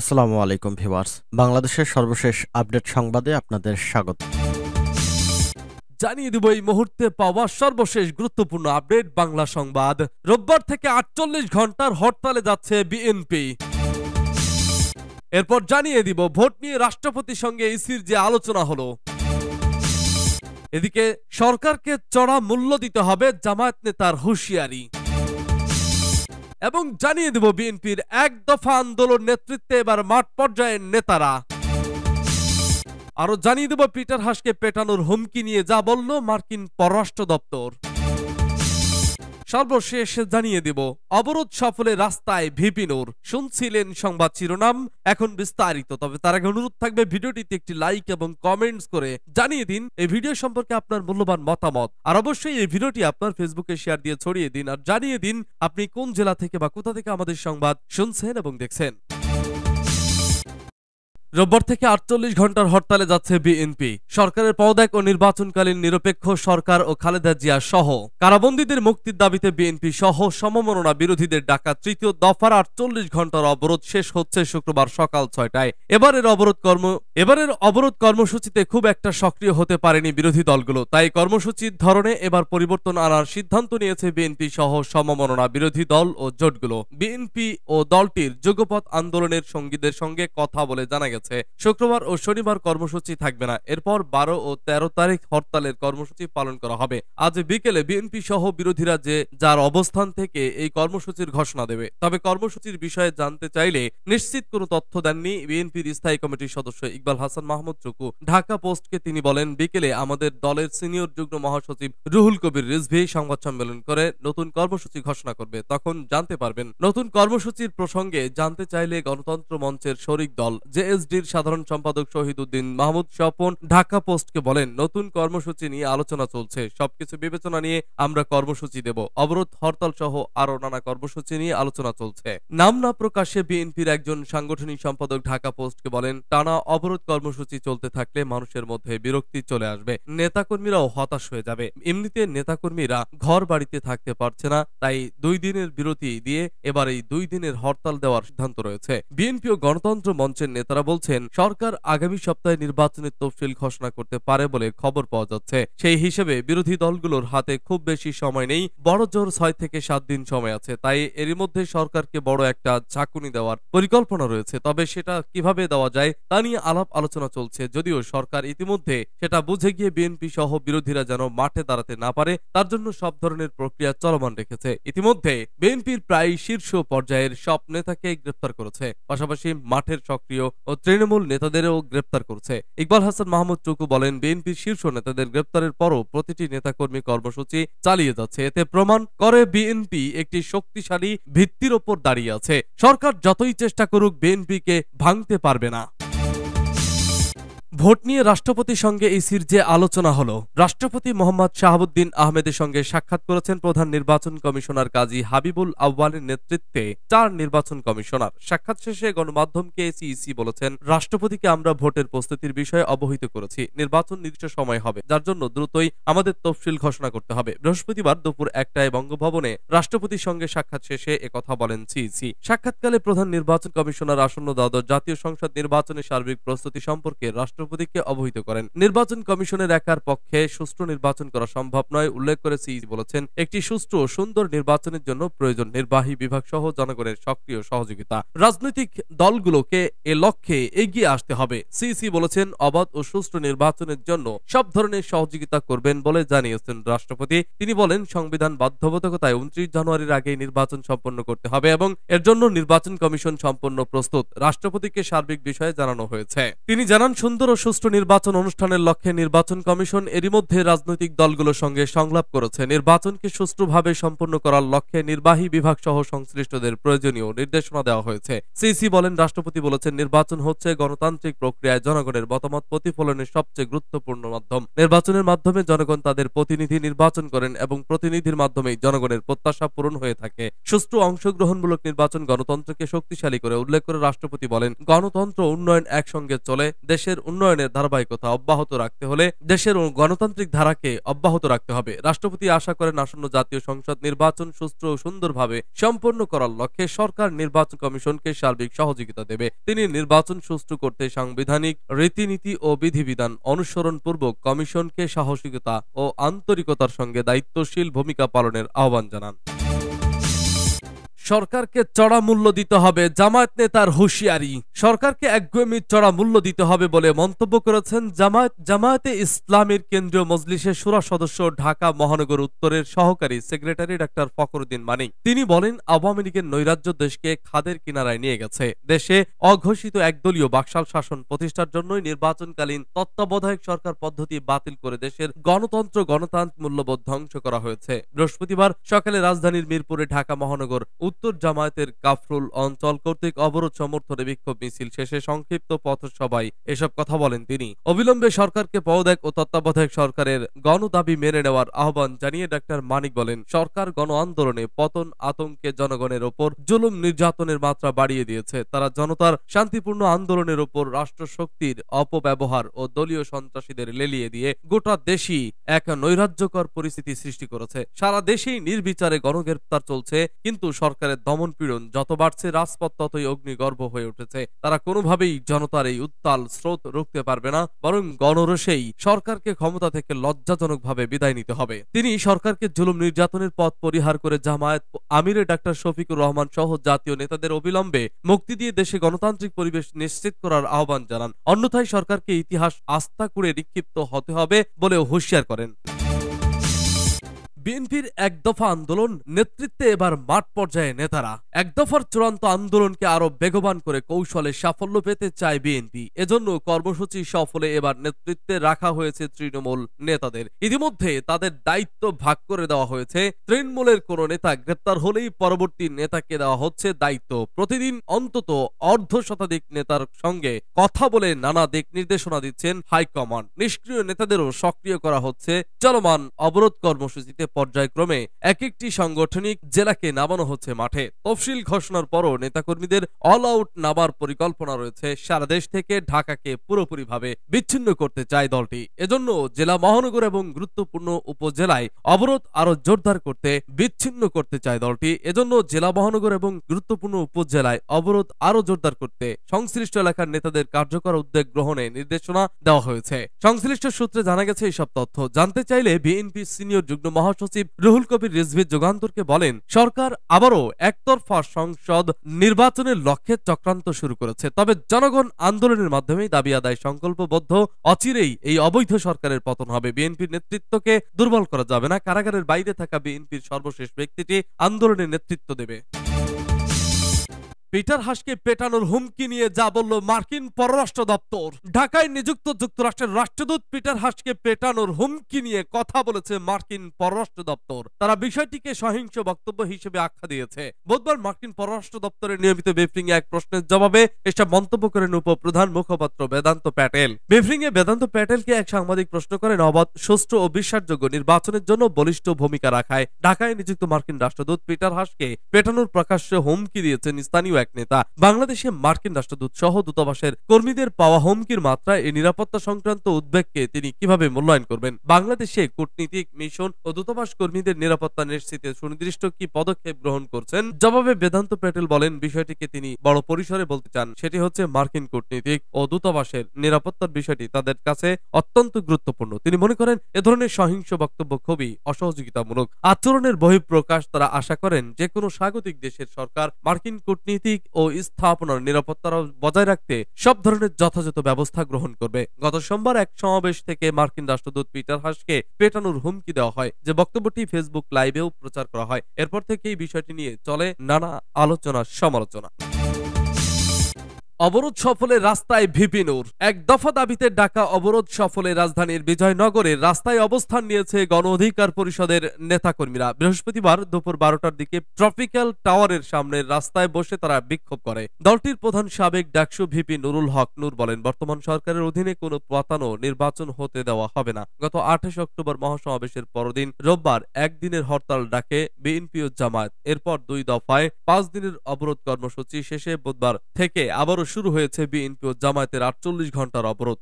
আসসালামু আলাইকুম ভিউয়ার্স বাংলাদেশের সর্বশেষ আপডেট সংবাদে আপনাদের স্বাগত জানিয়ে দিব এই মুহূর্তে পাওয়া সর্বশেষ গুরুত্বপূর্ণ আপডেট বাংলা সংবাদ রোববার থেকে আটচল্লিশ ঘন্টার হরতালে যাচ্ছে বিএনপি এরপর জানিয়ে দিব ভোট নিয়ে রাষ্ট্রপতির সঙ্গে ইসির যে আলোচনা হলো এদিকে সরকারকে চড়া মূল্য দিতে হবে জামায়াত নেতার হুঁশিয়ারি এবং জানিয়ে দেব বিএনপির এক দফা আন্দোলন নেতৃত্বে এবার মাঠ পর্যায়ের নেতারা আরো জানিয়ে দেব পিটার হাসকে পেটানোর হুমকি নিয়ে যা বলল মার্কিন পররাষ্ট্র দপ্তর সর্বশেষ জানিয়ে দেব অবরোধ সফলে রাস্তায় ভিপিনোর শুনছিলেন সংবাদ শিরোনাম এখন বিস্তারিত তবে তার আগে অনুরোধ থাকবে ভিডিওটিতে একটি লাইক এবং কমেন্টস করে জানিয়ে দিন এই ভিডিও সম্পর্কে আপনার মূল্যবান মতামত আর অবশ্যই এই ভিডিওটি আপনার ফেসবুকে শেয়ার দিয়ে ছড়িয়ে দিন আর জানিয়ে দিন আপনি কোন জেলা থেকে বা কোথা থেকে আমাদের সংবাদ শুনছেন এবং দেখছেন রোববার থেকে আটচল্লিশ ঘন্টার হরতালে যাচ্ছে বিএনপি সরকারের পদত্যাগ ও নির্বাচনকালীন নিরপেক্ষ সরকার ও খালেদা জিয়া সহ কারাবন্দীদের মুক্তির দাবিতে বিএনপি সহ সমমননা বিরোধীদের ডাকা তৃতীয় দফার আটচল্লিশ ঘন্টার অবরোধ শেষ হচ্ছে শুক্রবার সকাল ছয়টায় এবারের অবরোধ কর্ম এবারের অবরোধ কর্মসূচিতে খুব একটা সক্রিয় হতে পারেনি বিরোধী দলগুলো তাই কর্মসূচির ধরনে এবার পরিবর্তন আনার সিদ্ধান্ত নিয়েছে বিএনপি সহ সমমননা বিরোধী দল ও জোটগুলো বিএনপি ও দলটির যুগপথ আন্দোলনের সঙ্গীদের সঙ্গে কথা বলে জানা গেছে জানিয়েছে শুক্রবার ও শনিবার কর্মসূচি থাকবে না এরপর বারো ও তেরো তারিখ হরতালের কর্মসূচি পালন করা হবে আজ বিকেলে বিএনপি সহ বিরোধীরা যে যার অবস্থান থেকে এই কর্মসূচির ঘোষণা দেবে তবে কর্মসূচির বিষয়ে জানতে চাইলে নিশ্চিত কোনো তথ্য দেননি বিএনপির স্থায়ী কমিটির সদস্য ইকবাল হাসান মাহমুদ চুকু ঢাকা পোস্টকে তিনি বলেন বিকেলে আমাদের দলের সিনিয়র যুগ্ম মহাসচিব রুহুল কবির রিজভি সংবাদ সম্মেলন করে নতুন কর্মসূচি ঘোষণা করবে তখন জানতে পারবেন নতুন কর্মসূচির প্রসঙ্গে জানতে চাইলে গণতন্ত্র মঞ্চের শরিক দল জেএসডি পোস্টটির সাধারণ সম্পাদক শহীদ উদ্দিন মাহমুদ স্বপন ঢাকা পোস্টকে বলেন নতুন কর্মসূচি নিয়ে আলোচনা চলছে সবকিছু বিবেচনা নিয়ে আমরা কর্মসূচি দেব অবরোধ হরতাল সহ আরো নানা কর্মসূচি নিয়ে আলোচনা চলছে নাম না প্রকাশে বিএনপির একজন সাংগঠনিক সম্পাদক ঢাকা পোস্টকে বলেন টানা অবরোধ কর্মসূচি চলতে থাকলে মানুষের মধ্যে বিরক্তি চলে আসবে নেতাকর্মীরাও হতাশ হয়ে যাবে এমনিতে নেতাকর্মীরা ঘর বাড়িতে থাকতে পারছে না তাই দুই দিনের বিরতি দিয়ে এবার এই দুই দিনের হরতাল দেওয়ার সিদ্ধান্ত রয়েছে বিএনপি ও গণতন্ত্র মঞ্চের নেতারা বলছেন সরকার আগামী সপ্তাহে নির্বাচনের তফসিল ঘোষণা করতে পারে বলে খবর পাওয়া যাচ্ছে সেই হিসেবে বিরোধী দলগুলোর হাতে খুব বেশি সময় নেই বড় জোর ছয় থেকে সাত দিন সময় আছে তাই এরই মধ্যে সরকারকে বড় একটা ঝাঁকুনি দেওয়ার পরিকল্পনা রয়েছে তবে সেটা কিভাবে দেওয়া যায় তা নিয়ে আলাপ আলোচনা চলছে যদিও সরকার ইতিমধ্যে সেটা বুঝে গিয়ে বিএনপি সহ বিরোধীরা যেন মাঠে দাঁড়াতে না পারে তার জন্য সব ধরনের প্রক্রিয়া চলমান রেখেছে ইতিমধ্যে বিএনপির প্রায় শীর্ষ পর্যায়ের সব নেতাকে গ্রেফতার করেছে পাশাপাশি মাঠের সক্রিয় ও তৃণমূল নেতাদেরও গ্রেপ্তার করছে ইকবাল হাসান মাহমুদ চুকু বলেন বিএনপির শীর্ষ নেতাদের গ্রেপ্তারের পরও প্রতিটি নেতাকর্মী কর্মসূচি চালিয়ে যাচ্ছে এতে প্রমাণ করে বিএনপি একটি শক্তিশালী ভিত্তির ওপর দাঁড়িয়ে আছে সরকার যতই চেষ্টা করুক বিএনপিকে ভাঙতে পারবে না ভোট নিয়ে রাষ্ট্রপতির সঙ্গে ইসির যে আলোচনা হলো রাষ্ট্রপতি মোহাম্মদ শাহাবুদ্দিন আহমেদের সঙ্গে সাক্ষাৎ করেছেন প্রধান নির্বাচন কমিশনার কাজী হাবিবুল আউ্বালের নেতৃত্বে চার নির্বাচন কমিশনার সাক্ষাৎ শেষে গণমাধ্যমকে এসি ইসি বলেছেন রাষ্ট্রপতিকে আমরা ভোটের প্রস্তুতির বিষয়ে অবহিত করেছি নির্বাচন নির্দিষ্ট সময় হবে যার জন্য দ্রুতই আমাদের তফসিল ঘোষণা করতে হবে বৃহস্পতিবার দুপুর একটায় বঙ্গভবনে রাষ্ট্রপতির সঙ্গে সাক্ষাৎ শেষে একথা বলেন সিইসি সাক্ষাৎকালে প্রধান নির্বাচন কমিশনার আসন্ন দ্বাদশ জাতীয় সংসদ নির্বাচনের সার্বিক প্রস্তুতি সম্পর্কে রাষ্ট্র রাষ্ট্রপতিকে অবহিত করেন নির্বাচন কমিশনের একার পক্ষে সুষ্ঠু নির্বাচন করা সম্ভব নয় উল্লেখ করে সিইসি বলেছেন একটি সুষ্ঠু ও সুন্দর নির্বাচনের জন্য প্রয়োজন নির্বাহী বিভাগ সহ জনগণের সক্রিয় সহযোগিতা রাজনৈতিক দলগুলোকে এ লক্ষ্যে এগিয়ে আসতে হবে সিইসি বলেছেন অবাধ ও সুষ্ঠু নির্বাচনের জন্য সব ধরনের সহযোগিতা করবেন বলে জানিয়েছেন রাষ্ট্রপতি তিনি বলেন সংবিধান বাধ্যবাধকতায় উনত্রিশ জানুয়ারির আগে নির্বাচন সম্পন্ন করতে হবে এবং এর জন্য নির্বাচন কমিশন সম্পন্ন প্রস্তুত রাষ্ট্রপতিকে সার্বিক বিষয়ে জানানো হয়েছে তিনি জানান সুন্দর সুষ্ঠু নির্বাচন অনুষ্ঠানের লক্ষ্যে নির্বাচন কমিশন এরই মধ্যে রাজনৈতিক দলগুলোর সঙ্গে সংলাপ করেছে নির্বাচনকে সুষ্ঠুভাবে সম্পন্ন করার লক্ষ্যে নির্বাহী বিভাগ সহ সংশ্লিষ্টদের প্রয়োজনীয় নির্দেশনা দেওয়া হয়েছে সিসি বলেন রাষ্ট্রপতি বলেছেন নির্বাচন হচ্ছে গণতান্ত্রিক প্রক্রিয়ায় জনগণের মতামত প্রতিফলনের সবচেয়ে গুরুত্বপূর্ণ মাধ্যম নির্বাচনের মাধ্যমে জনগণ তাদের প্রতিনিধি নির্বাচন করেন এবং প্রতিনিধির মাধ্যমেই জনগণের প্রত্যাশা পূরণ হয়ে থাকে সুষ্ঠু অংশগ্রহণমূলক নির্বাচন গণতন্ত্রকে শক্তিশালী করে উল্লেখ করে রাষ্ট্রপতি বলেন গণতন্ত্র উন্নয়ন একসঙ্গে চলে দেশের উন্নয়ন উন্নয়নের ধারাবাহিকতা অব্যাহত রাখতে হলে দেশের গণতান্ত্রিক ধারাকে অব্যাহত রাখতে হবে রাষ্ট্রপতি আশা করেন আসন্ন জাতীয় সংসদ নির্বাচন সুস্থ ও সুন্দরভাবে সম্পন্ন করার লক্ষ্যে সরকার নির্বাচন কমিশনকে সার্বিক সহযোগিতা দেবে তিনি নির্বাচন সুষ্ঠু করতে সাংবিধানিক রীতিনীতি ও বিধিবিধান অনুসরণপূর্বক কমিশনকে সাহসিকতা ও আন্তরিকতার সঙ্গে দায়িত্বশীল ভূমিকা পালনের আহ্বান জানান সরকারকে চড়া মূল্য দিতে হবে জামায়াত নেতার হুঁশিয়ারি সরকারকে একগুয়েমি চড়া মূল্য দিতে হবে বলে মন্তব্য করেছেন জামায়াত জামায়াতে ইসলামের কেন্দ্রীয় মজলিসের সুরা সদস্য ঢাকা মহানগর উত্তরের সহকারী সেক্রেটারি ডাক্তার ফখরুদ্দিন মানিক তিনি বলেন আওয়ামী লীগের নৈরাজ্য দেশকে খাদের কিনারায় নিয়ে গেছে দেশে অঘোষিত একদলীয় বাকশাল শাসন প্রতিষ্ঠার জন্যই নির্বাচনকালীন তত্ত্বাবধায়ক সরকার পদ্ধতি বাতিল করে দেশের গণতন্ত্র গণতান্ত্রিক মূল্যবোধ ধ্বংস করা হয়েছে বৃহস্পতিবার সকালে রাজধানীর মিরপুরে ঢাকা মহানগর উত্তর জামায়াতের কাফরুল অঞ্চল কর্তৃক অবরোধ সমর্থনে বিক্ষোভ মিছিল শেষে সংক্ষিপ্ত পথসভায় এসব কথা বলেন তিনি অবিলম্বে সরকারকে পদত্যাগ ও তত্ত্বাবধায়ক সরকারের গণ দাবি মেনে নেওয়ার আহ্বান জানিয়ে ডাক্তার মানিক বলেন সরকার গণ আন্দোলনে পতন আতঙ্কে জনগণের ওপর জুলুম নির্যাতনের মাত্রা বাড়িয়ে দিয়েছে তারা জনতার শান্তিপূর্ণ আন্দোলনের ওপর রাষ্ট্রশক্তির অপব্যবহার ও দলীয় সন্ত্রাসীদের লেলিয়ে দিয়ে গোটা দেশই এক নৈরাজ্যকর পরিস্থিতি সৃষ্টি করেছে সারা দেশেই নির্বিচারে গণগ্রেপ্তার চলছে কিন্তু সরকার সরকারের দমন পীড়ন যত বাড়ছে রাজপথ ততই অগ্নিগর্ভ হয়ে উঠেছে তারা কোনোভাবেই জনতার এই উত্তাল স্রোত রুখতে পারবে না বরং গণরসেই সরকারকে ক্ষমতা থেকে লজ্জাজনকভাবে বিদায় নিতে হবে তিনি সরকারকে জুলুম নির্যাতনের পথ পরিহার করে জামায়াত আমিরে ডাক্তার শফিকুর রহমান সহ জাতীয় নেতাদের অবিলম্বে মুক্তি দিয়ে দেশে গণতান্ত্রিক পরিবেশ নিশ্চিত করার আহ্বান জানান অন্যথায় সরকারকে ইতিহাস আস্থা করে নিক্ষিপ্ত হতে হবে বলেও হুঁশিয়ার করেন বিএনপির এক দফা আন্দোলন নেতৃত্বে এবার মাঠ পর্যায়ে নেতারা এক দফার চূড়ান্ত আন্দোলনকে আরো বেগবান করে কৌশলে সাফল্য পেতে চায় বিএনপি এজন্য কর্মসূচি সফলে এবার নেতৃত্বে রাখা হয়েছে তৃণমূল নেতাদের ইতিমধ্যে তাদের দায়িত্ব ভাগ করে দেওয়া হয়েছে তৃণমূলের কোন নেতা গ্রেপ্তার হলেই পরবর্তী নেতাকে দেওয়া হচ্ছে দায়িত্ব প্রতিদিন অন্তত অর্ধ শতাধিক নেতার সঙ্গে কথা বলে নানা দিক নির্দেশনা দিচ্ছেন হাইকমান্ড নিষ্ক্রিয় নেতাদেরও সক্রিয় করা হচ্ছে চলমান অবরোধ কর্মসূচিতে পর্যায়ক্রমে এক একটি সাংগঠনিক জেলাকে নামানো হচ্ছে মাঠে তফসিল ঘোষণার পরও নেতাকর্মীদের অল আউট নামার পরিকল্পনা রয়েছে সারা দেশ থেকে ঢাকাকে পুরোপুরিভাবে বিচ্ছিন্ন করতে চায় দলটি এজন্য জেলা মহানগর এবং গুরুত্বপূর্ণ উপজেলায় অবরোধ আরো জোরদার করতে বিচ্ছিন্ন করতে চায় দলটি এজন্য জেলা মহানগর এবং গুরুত্বপূর্ণ উপজেলায় অবরোধ আরো জোরদার করতে সংশ্লিষ্ট এলাকার নেতাদের কার্যকর উদ্যোগ গ্রহণে নির্দেশনা দেওয়া হয়েছে সংশ্লিষ্ট সূত্রে জানা গেছে এইসব তথ্য জানতে চাইলে বিএনপি সিনিয়র যুগ্ম মহাসচিব সচিব রুহুল কবির রিজভি যুগান্তরকে বলেন সরকার আবারও একতরফা সংসদ নির্বাচনের লক্ষ্যে চক্রান্ত শুরু করেছে তবে জনগণ আন্দোলনের মাধ্যমেই দাবি আদায় সংকল্পবদ্ধ অচিরেই এই অবৈধ সরকারের পতন হবে বিএনপির নেতৃত্বকে দুর্বল করা যাবে না কারাগারের বাইরে থাকা বিএনপির সর্বশেষ ব্যক্তিটি আন্দোলনের নেতৃত্ব দেবে পিটার হাসকে পেটানোর হুমকি নিয়ে যা বলল মার্কিন পররাষ্ট্র দপ্তর ঢাকায় নিযুক্ত যুক্তরাষ্ট্রের রাষ্ট্রদূত পিটার হাসকে পেটানোর হুমকি নিয়ে কথা বলেছে মার্কিন পররাষ্ট্র দপ্তর তারা বিষয়টিকে সহিংস বক্তব্য হিসেবে আখ্যা দিয়েছে বুধবার মার্কিন পররাষ্ট্র দপ্তরের নিয়মিত ব্রিফিং এক প্রশ্নের জবাবে এসব মন্তব্য করেন উপপ্রধান মুখপাত্র বেদান্ত প্যাটেল ব্রিফিং এ বেদান্ত প্যাটেলকে এক সাংবাদিক প্রশ্ন করেন অবাধ সুষ্ঠু ও বিশ্বাসযোগ্য নির্বাচনের জন্য বলিষ্ঠ ভূমিকা রাখায় ঢাকায় নিযুক্ত মার্কিন রাষ্ট্রদূত পিটার হাসকে পেটানোর প্রকাশ্যে হুমকি দিয়েছেন স্থানীয় এক নেতা বাংলাদেশে মার্কিন রাষ্ট্রদূত সহ দূতাবাসের কর্মীদের পাওয়া হুমকির মাত্রা এই নিরাপত্তা সংক্রান্ত উদ্বেগকে তিনি কিভাবে মূল্যায়ন করবেন বাংলাদেশে কূটনীতিক মিশন ও দূতাবাস কর্মীদের নিরাপত্তা নিশ্চিতে সুনির্দিষ্ট কি পদক্ষেপ গ্রহণ করছেন জবাবে বেদান্ত প্যাটেল বলেন বিষয়টিকে তিনি বড় পরিসরে বলতে চান সেটি হচ্ছে মার্কিন কূটনীতিক ও দূতাবাসের নিরাপত্তার বিষয়টি তাদের কাছে অত্যন্ত গুরুত্বপূর্ণ তিনি মনে করেন এ ধরনের সহিংস বক্তব্য খুবই অসহযোগিতামূলক আচরণের বহিঃপ্রকাশ তারা আশা করেন যে কোনো স্বাগতিক দেশের সরকার মার্কিন কূটনীতি প্রতীক ও স্থাপনার নিরাপত্তা বজায় রাখতে সব ধরনের যথাযথ ব্যবস্থা গ্রহণ করবে গত সোমবার এক সমাবেশ থেকে মার্কিন রাষ্ট্রদূত পিটার হাসকে পেটানোর হুমকি দেওয়া হয় যে বক্তব্যটি ফেসবুক লাইভেও প্রচার করা হয় এরপর থেকেই বিষয়টি নিয়ে চলে নানা আলোচনা সমালোচনা অবরোধ সফলে রাস্তায় ভিপিনুর এক দফা দাবিতে ডাকা অবরোধ সফলে রাজধানীর বিজয়নগরে রাস্তায় অবস্থান নিয়েছে গণ অধিকার পরিষদের নেতাকর্মীরা বৃহস্পতিবার দুপুর বারোটার দিকে ট্রপিক্যাল টাওয়ারের সামনে রাস্তায় বসে তারা বিক্ষোভ করে দলটির প্রধান সাবেক ডাকসু ভিপি নুরুল হক নূর বলেন বর্তমান সরকারের অধীনে কোনো পাতানো নির্বাচন হতে দেওয়া হবে না গত আঠাশ অক্টোবর মহাসমাবেশের পরদিন রোববার একদিনের হরতাল ডাকে বিএনপি ও জামায়াত এরপর দুই দফায় পাঁচ দিনের অবরোধ কর্মসূচি শেষে বুধবার থেকে আবারও শুরু হয়েছে বিএনপি ও জামায়াতের আটচল্লিশ ঘন্টার অবরোধ